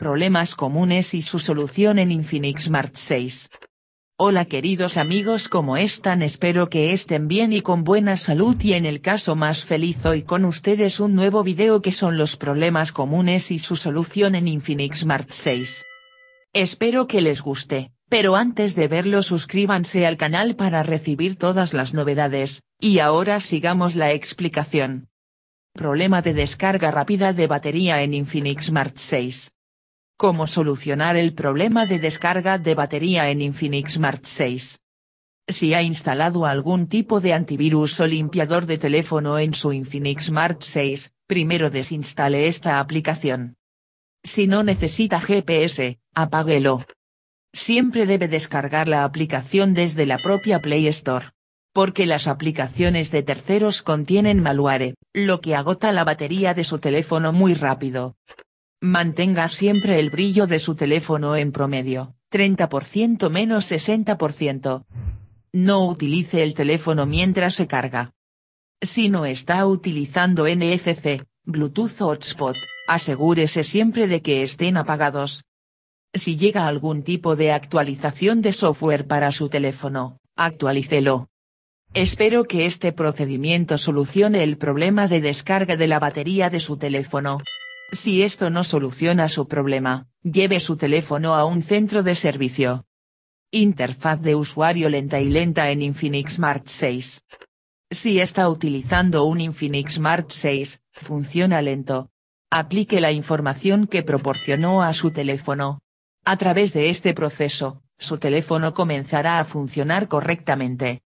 problemas comunes y su solución en Infinix Smart 6. Hola queridos amigos ¿cómo están? Espero que estén bien y con buena salud y en el caso más feliz hoy con ustedes un nuevo video que son los problemas comunes y su solución en Infinix Smart 6. Espero que les guste, pero antes de verlo suscríbanse al canal para recibir todas las novedades, y ahora sigamos la explicación. Problema de descarga rápida de batería en Infinix Smart 6. Cómo solucionar el problema de descarga de batería en Infinix Smart 6. Si ha instalado algún tipo de antivirus o limpiador de teléfono en su Infinix Smart 6, primero desinstale esta aplicación. Si no necesita GPS, apáguelo. Siempre debe descargar la aplicación desde la propia Play Store. Porque las aplicaciones de terceros contienen malware, lo que agota la batería de su teléfono muy rápido. Mantenga siempre el brillo de su teléfono en promedio, 30% menos 60%. No utilice el teléfono mientras se carga. Si no está utilizando NFC, Bluetooth o hotspot, asegúrese siempre de que estén apagados. Si llega algún tipo de actualización de software para su teléfono, actualícelo. Espero que este procedimiento solucione el problema de descarga de la batería de su teléfono. Si esto no soluciona su problema, lleve su teléfono a un centro de servicio. Interfaz de usuario lenta y lenta en Infinix Smart 6. Si está utilizando un Infinix Smart 6, funciona lento. Aplique la información que proporcionó a su teléfono. A través de este proceso, su teléfono comenzará a funcionar correctamente.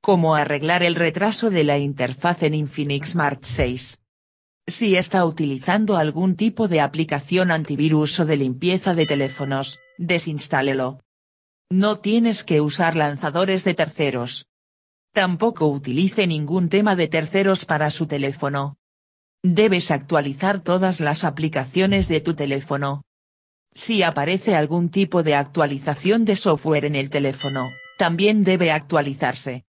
¿Cómo arreglar el retraso de la interfaz en Infinix Smart 6? Si está utilizando algún tipo de aplicación antivirus o de limpieza de teléfonos, desinstálelo. No tienes que usar lanzadores de terceros. Tampoco utilice ningún tema de terceros para su teléfono. Debes actualizar todas las aplicaciones de tu teléfono. Si aparece algún tipo de actualización de software en el teléfono, también debe actualizarse.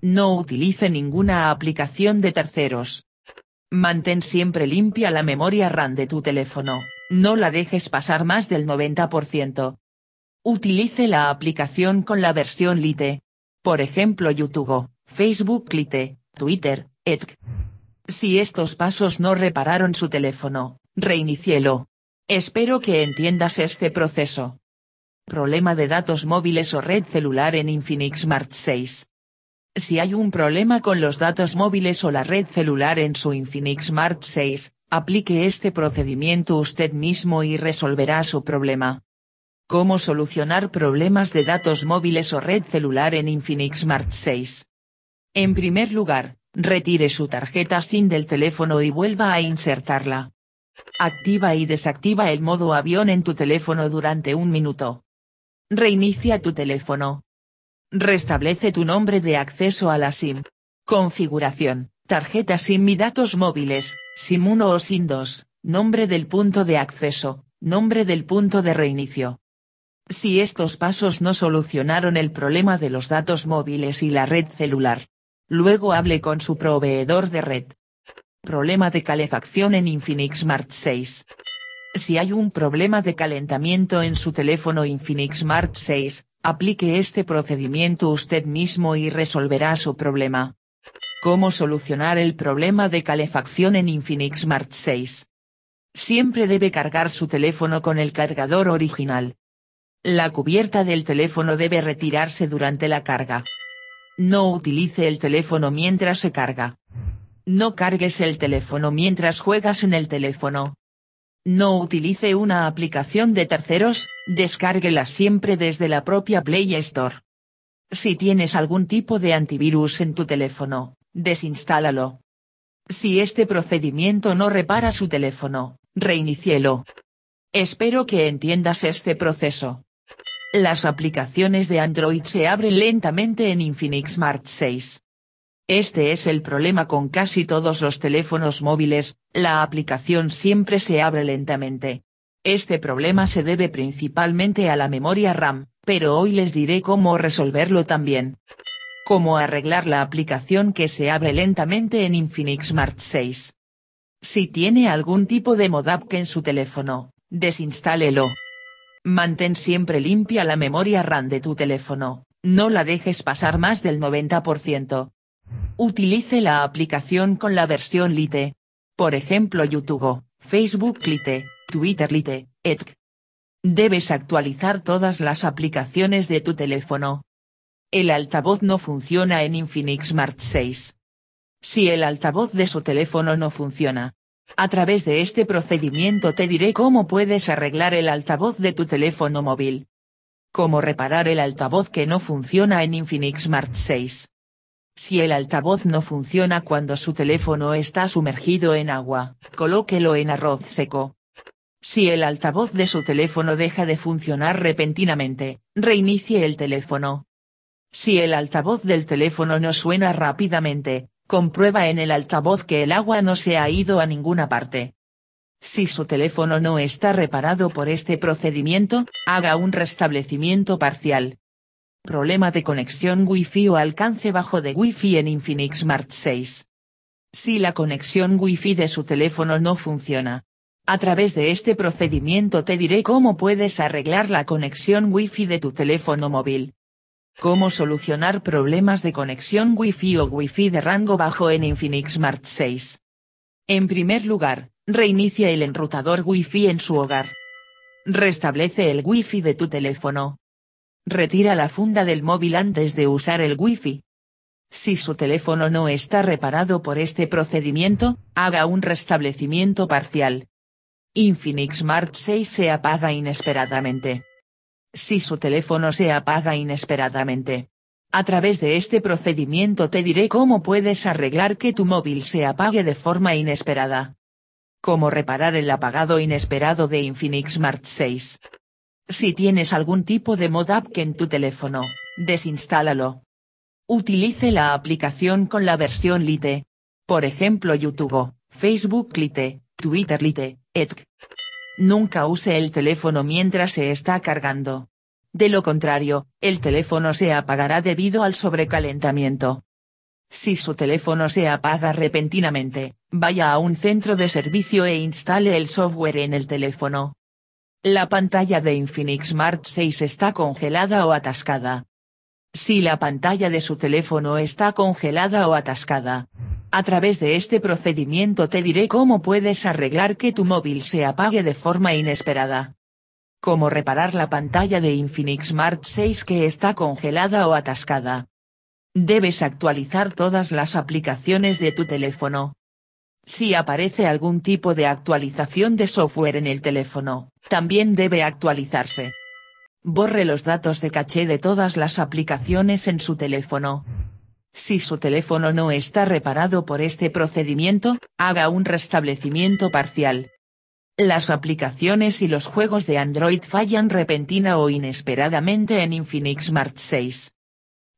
No utilice ninguna aplicación de terceros. Mantén siempre limpia la memoria RAM de tu teléfono, no la dejes pasar más del 90%. Utilice la aplicación con la versión Lite. Por ejemplo YouTube, Facebook Lite, Twitter, etc. Si estos pasos no repararon su teléfono, reinicielo. Espero que entiendas este proceso. Problema de datos móviles o red celular en Infinix Smart 6. Si hay un problema con los datos móviles o la red celular en su Infinix Smart 6, aplique este procedimiento usted mismo y resolverá su problema. ¿Cómo solucionar problemas de datos móviles o red celular en Infinix Smart 6? En primer lugar, retire su tarjeta SIM del teléfono y vuelva a insertarla. Activa y desactiva el modo avión en tu teléfono durante un minuto. Reinicia tu teléfono, Restablece tu nombre de acceso a la SIM. Configuración, tarjeta SIM y datos móviles, SIM 1 o SIM 2, nombre del punto de acceso, nombre del punto de reinicio. Si estos pasos no solucionaron el problema de los datos móviles y la red celular. Luego hable con su proveedor de red. Problema de calefacción en Infinix Smart 6. Si hay un problema de calentamiento en su teléfono Infinix Smart 6, Aplique este procedimiento usted mismo y resolverá su problema. ¿Cómo solucionar el problema de calefacción en Infinix Smart 6? Siempre debe cargar su teléfono con el cargador original. La cubierta del teléfono debe retirarse durante la carga. No utilice el teléfono mientras se carga. No cargues el teléfono mientras juegas en el teléfono. No utilice una aplicación de terceros, descárguela siempre desde la propia Play Store. Si tienes algún tipo de antivirus en tu teléfono, desinstálalo. Si este procedimiento no repara su teléfono, reinícielo. Espero que entiendas este proceso. Las aplicaciones de Android se abren lentamente en Infinix Smart 6. Este es el problema con casi todos los teléfonos móviles, la aplicación siempre se abre lentamente. Este problema se debe principalmente a la memoria RAM, pero hoy les diré cómo resolverlo también. Cómo arreglar la aplicación que se abre lentamente en Infinix Smart 6. Si tiene algún tipo de Modap en su teléfono, desinstálelo. Mantén siempre limpia la memoria RAM de tu teléfono, no la dejes pasar más del 90%. Utilice la aplicación con la versión Lite. Por ejemplo YouTube, Facebook Lite, Twitter Lite, etc. Debes actualizar todas las aplicaciones de tu teléfono. El altavoz no funciona en Infinix Smart 6. Si el altavoz de su teléfono no funciona, a través de este procedimiento te diré cómo puedes arreglar el altavoz de tu teléfono móvil. Cómo reparar el altavoz que no funciona en Infinix Smart 6. Si el altavoz no funciona cuando su teléfono está sumergido en agua, colóquelo en arroz seco. Si el altavoz de su teléfono deja de funcionar repentinamente, reinicie el teléfono. Si el altavoz del teléfono no suena rápidamente, comprueba en el altavoz que el agua no se ha ido a ninguna parte. Si su teléfono no está reparado por este procedimiento, haga un restablecimiento parcial. Problema de conexión Wi-Fi o alcance bajo de Wi-Fi en Infinix Smart 6. Si la conexión Wi-Fi de su teléfono no funciona, a través de este procedimiento te diré cómo puedes arreglar la conexión Wi-Fi de tu teléfono móvil. Cómo solucionar problemas de conexión Wi-Fi o Wi-Fi de rango bajo en Infinix Smart 6. En primer lugar, reinicia el enrutador Wi-Fi en su hogar. Restablece el Wi-Fi de tu teléfono. Retira la funda del móvil antes de usar el Wi-Fi. Si su teléfono no está reparado por este procedimiento, haga un restablecimiento parcial. Infinix Smart 6 se apaga inesperadamente. Si su teléfono se apaga inesperadamente. A través de este procedimiento te diré cómo puedes arreglar que tu móvil se apague de forma inesperada. Cómo reparar el apagado inesperado de Infinix Smart 6. Si tienes algún tipo de mod app en tu teléfono, desinstálalo. Utilice la aplicación con la versión Lite. Por ejemplo YouTube, Facebook Lite, Twitter Lite, etc. Nunca use el teléfono mientras se está cargando. De lo contrario, el teléfono se apagará debido al sobrecalentamiento. Si su teléfono se apaga repentinamente, vaya a un centro de servicio e instale el software en el teléfono. La pantalla de Infinix Smart 6 está congelada o atascada. Si la pantalla de su teléfono está congelada o atascada. A través de este procedimiento te diré cómo puedes arreglar que tu móvil se apague de forma inesperada. Cómo reparar la pantalla de Infinix Smart 6 que está congelada o atascada. Debes actualizar todas las aplicaciones de tu teléfono. Si aparece algún tipo de actualización de software en el teléfono, también debe actualizarse. Borre los datos de caché de todas las aplicaciones en su teléfono. Si su teléfono no está reparado por este procedimiento, haga un restablecimiento parcial. Las aplicaciones y los juegos de Android fallan repentina o inesperadamente en Infinix Smart 6.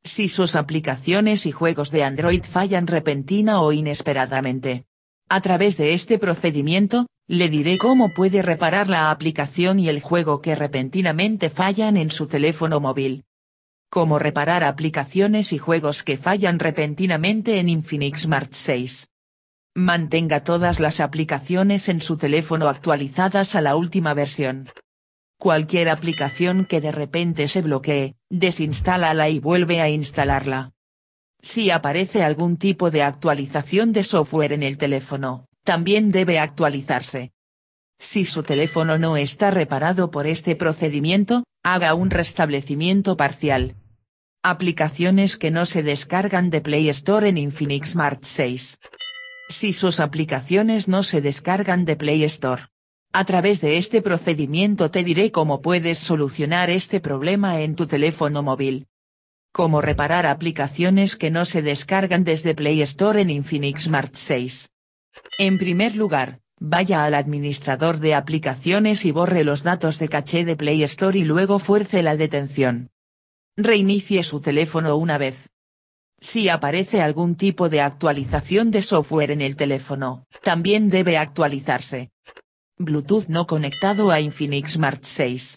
Si sus aplicaciones y juegos de Android fallan repentina o inesperadamente, a través de este procedimiento, le diré cómo puede reparar la aplicación y el juego que repentinamente fallan en su teléfono móvil. Cómo reparar aplicaciones y juegos que fallan repentinamente en Infinix Smart 6. Mantenga todas las aplicaciones en su teléfono actualizadas a la última versión. Cualquier aplicación que de repente se bloquee, desinstálala y vuelve a instalarla. Si aparece algún tipo de actualización de software en el teléfono, también debe actualizarse. Si su teléfono no está reparado por este procedimiento, haga un restablecimiento parcial. Aplicaciones que no se descargan de Play Store en Infinix Smart 6. Si sus aplicaciones no se descargan de Play Store. A través de este procedimiento te diré cómo puedes solucionar este problema en tu teléfono móvil. Cómo reparar aplicaciones que no se descargan desde Play Store en Infinix Smart 6. En primer lugar, vaya al administrador de aplicaciones y borre los datos de caché de Play Store y luego fuerce la detención. Reinicie su teléfono una vez. Si aparece algún tipo de actualización de software en el teléfono, también debe actualizarse. Bluetooth no conectado a Infinix Smart 6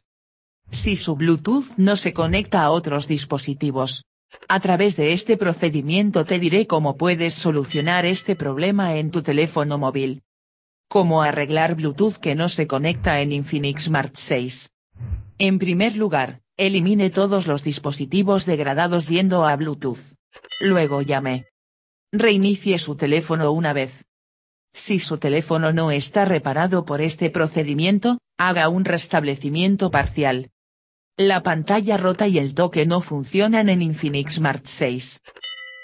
si su Bluetooth no se conecta a otros dispositivos. A través de este procedimiento te diré cómo puedes solucionar este problema en tu teléfono móvil. Cómo arreglar Bluetooth que no se conecta en Infinix Smart 6. En primer lugar, elimine todos los dispositivos degradados yendo a Bluetooth. Luego llame. Reinicie su teléfono una vez. Si su teléfono no está reparado por este procedimiento, haga un restablecimiento parcial, la pantalla rota y el toque no funcionan en Infinix Smart 6.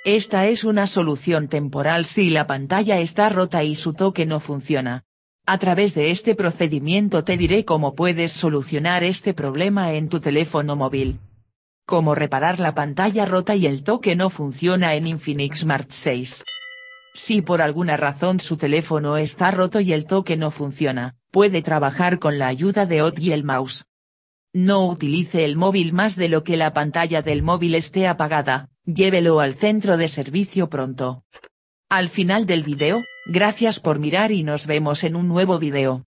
Esta es una solución temporal si la pantalla está rota y su toque no funciona. A través de este procedimiento te diré cómo puedes solucionar este problema en tu teléfono móvil. Cómo reparar la pantalla rota y el toque no funciona en Infinix Smart 6. Si por alguna razón su teléfono está roto y el toque no funciona, puede trabajar con la ayuda de OT y el mouse. No utilice el móvil más de lo que la pantalla del móvil esté apagada, llévelo al centro de servicio pronto. Al final del video, gracias por mirar y nos vemos en un nuevo video.